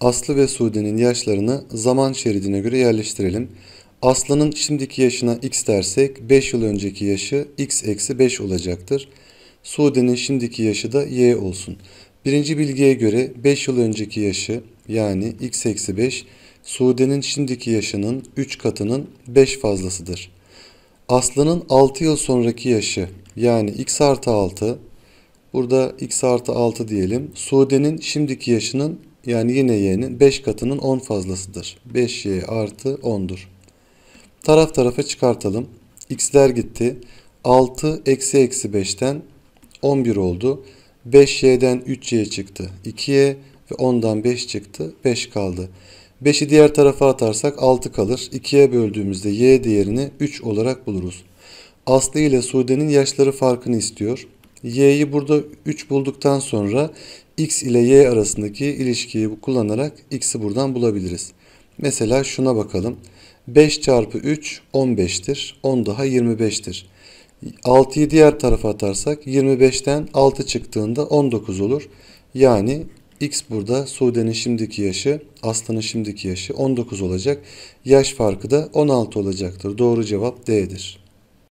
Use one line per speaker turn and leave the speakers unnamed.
Aslı ve Sude'nin yaşlarını zaman şeridine göre yerleştirelim. Aslı'nın şimdiki yaşına x dersek 5 yıl önceki yaşı x eksi 5 olacaktır. Sude'nin şimdiki yaşı da y olsun. Birinci bilgiye göre 5 yıl önceki yaşı yani x eksi 5 Sude'nin şimdiki yaşının 3 katının 5 fazlasıdır. Aslı'nın 6 yıl sonraki yaşı yani x artı 6 burada x artı 6 diyelim. Sude'nin şimdiki yaşının yani yine y'nin 5 katının 10 fazlasıdır. 5y artı 10'dur. Taraf tarafa çıkartalım. x'ler gitti. 6 eksi eksi 5'ten 11 oldu. 5y'den 3y çıktı. 2y ve 10'dan 5 çıktı. 5 kaldı. 5'i diğer tarafa atarsak 6 kalır. 2'ye böldüğümüzde y değerini 3 olarak buluruz. Aslı ile Sude'nin yaşları farkını istiyor y'yi burada 3 bulduktan sonra x ile y arasındaki ilişkiyi kullanarak x'i buradan bulabiliriz. Mesela şuna bakalım. 5 çarpı 3 15'tir. 10 daha 25'tir. 6'yı diğer tarafa atarsak 25'ten 6 çıktığında 19 olur. Yani X burada Sude'nin şimdiki yaşı, aslanın şimdiki yaşı 19 olacak. Yaş farkı da 16 olacaktır. Doğru cevap D'dir.